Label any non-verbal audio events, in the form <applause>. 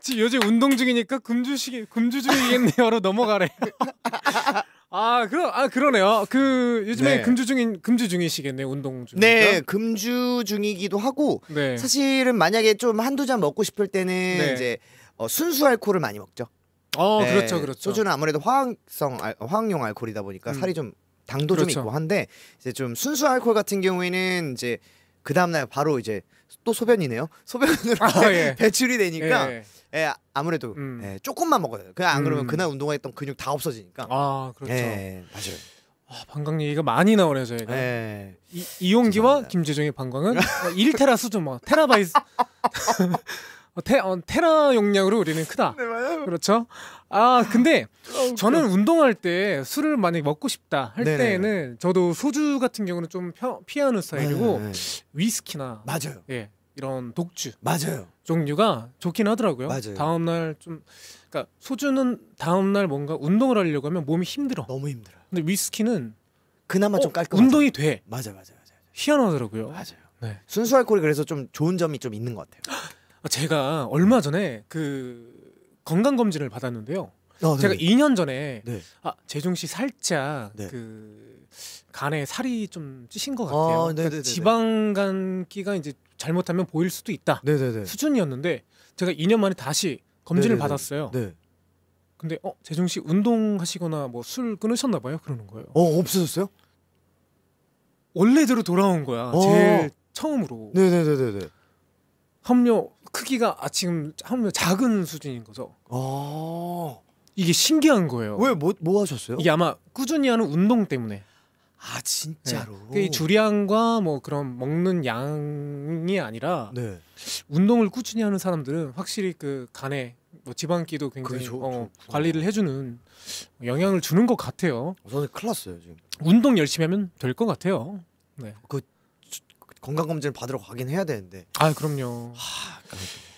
지금 요즘 운동 중이니까 금주식기 금주중이겠네요로 <laughs> 넘어가래. 아, 그, 아, 그러네요. 그, 요즘에 네. 금주 중인, 금주 중이시겠네, 요 운동 중. 네, 금주 중이기도 하고, 네. 사실은 만약에 좀 한두 잔 먹고 싶을 때는 네. 이제 어, 순수 알코올을 많이 먹죠. 어, 네. 그렇죠, 그렇죠. 소주는 아무래도 화학성, 알, 화학용 알코올이다 보니까 음. 살이 좀, 당도 그렇죠. 좀 있고 한데, 이제 좀 순수 알코올 같은 경우에는 이제 그 다음날 바로 이제 또 소변이네요. 소변으로 아, 예. <laughs> 배출이 되니까 예. 예, 아무래도 음. 예, 조금만 먹어요. 그냥 안 그러면 음. 그날 운동했던 근육 다 없어지니까. 아 그렇죠. 예, 맞아요. 아, 방광 얘기가 많이 나오네요 저희가. 예. 이, 용기와 김재정의 방광은 1테라 어, 수준 뭐테라바이스 <laughs> 어, 테, 어, 테라 용량으로 우리는 크다. 네, 맞아요. 그렇죠. 아, 근데 아, 저는 운동할 때 술을 많이 먹고 싶다 할 네네. 때에는 저도 소주 같은 경우는 좀 피하는 스타일이고 네네. 네, 네. 위스키나 맞아요. 예. 이런 독주 맞아요 종류가 좋긴 하더라고요. 맞아요. 다음 날좀 그러니까 소주는 다음 날 뭔가 운동을 하려고 하면 몸이 힘들어. 너무 힘들어. 근데 위스키는 그나마 어, 좀 깔끔. 운동이 돼. 맞아 맞아 맞아. 희한하더라고요. 맞아요. 네. 순수 알코올이 그래서 좀 좋은 점이 좀 있는 것 같아요. 아, 제가 얼마 전에 그 건강 검진을 받았는데요. 어, 제가 2년 전에 네. 아 재중 씨 살짝 네. 그 간에 살이 좀 찌신 것 아, 같아요. 아, 그러니까 네, 네, 지방간기가 이제 잘못하면 보일 수도 있다 네네네. 수준이었는데 제가 2년 만에 다시 검진을 네네네. 받았어요. 네. 근데 어 재중 씨 운동하시거나 뭐 술 끊으셨나 봐요 그러는 거예요. 어 없어졌어요? 원래대로 돌아온 거야. 어. 제일 처음으로. 네네네네. 함료 크기가 아 지금 함료 작은 수준인 거죠. 어. 이게 신기한 거예요. 왜뭐뭐 뭐 하셨어요? 이게 아마 꾸준히 하는 운동 때문에. 아 진짜로. 네. 그 이 주량과 뭐 그런 먹는 양이 아니라 네. 운동을 꾸준히 하는 사람들은 확실히 그 간에 뭐 지방기도 굉장히 저, 어, 저, 관리를 해주는 영향을 주는 것 같아요. 저는 큰일 났어요 지금. 운동 열심히 하면 될 것 같아요. 네. 그 건강 검진 받으러 가긴 해야 되는데. 아 그럼요. 하, 그러니까.